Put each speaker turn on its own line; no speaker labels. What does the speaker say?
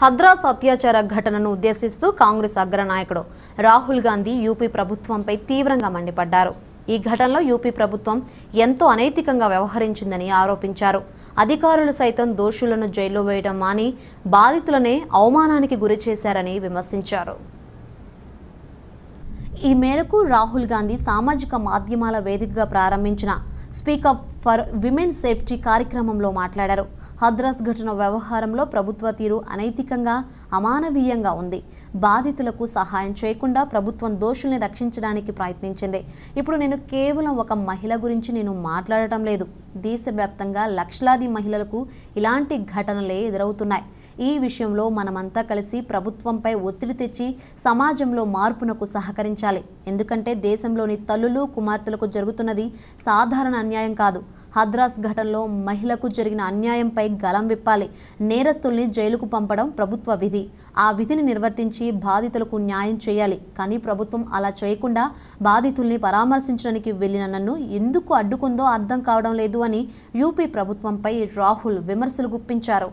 హద్రాస్ అత్యాచార ఘటనను ఉద్దేశిస్తూ కాంగ్రెస్ అగ్రనాయకుడు రాహుల్ గాంధీ యూపీ ప్రభుత్వంపై తీవ్రంగా మండిపడ్డారు ఈ ఘటనలో యూపీ ప్రభుత్వం ఎంతో అనైతికంగా వ్యవహరించిందని ఆరోపించారు అధికారులు సైతం దోషులను జైల్లో వేయడం మాని బాధితులనే అవమానానికి గురి చేశారని విమర్శించారు ఈ మేరకు రాహుల్ గాంధీ సామాజిక మాధ్యమాల వేదికగా ప్రారంభించిన స్పీకప్ ఫర్ విమెన్ సేఫ్టీ కార్యక్రమంలో మాట్లాడారు హద్రాస్ ఘటన వ్యవహారంలో ప్రభుత్వ తీరు అనైతికంగా అమానవీయంగా ఉంది బాధితులకు సహాయం చేయకుండా ప్రభుత్వం దోషుల్ని రక్షించడానికి ప్రయత్నించింది ఇప్పుడు నేను కేవలం ఒక మహిళ గురించి నేను మాట్లాడటం లేదు దేశవ్యాప్తంగా లక్షలాది మహిళలకు ఇలాంటి ఘటనలే ఎదురవుతున్నాయి ఈ విషయంలో మనమంతా కలిసి ప్రభుత్వంపై ఒత్తిడి తెచ్చి సమాజంలో మార్పునకు సహకరించాలి ఎందుకంటే దేశంలోని తల్లులు కుమార్తెలకు జరుగుతున్నది సాధారణ అన్యాయం కాదు హద్రాస్ ఘటనలో మహిళకు జరిగిన అన్యాయంపై గలం విప్పాలి నేరస్తుల్ని జైలుకు పంపడం ప్రభుత్వ విధి ఆ విధిని నిర్వర్తించి బాధితులకు న్యాయం చేయాలి కానీ ప్రభుత్వం అలా చేయకుండా బాధితుల్ని పరామర్శించడానికి వెళ్ళిన నన్ను ఎందుకు అడ్డుకుందో అర్థం కావడం లేదు అని యూపీ ప్రభుత్వంపై రాహుల్ విమర్శలు గుప్పించారు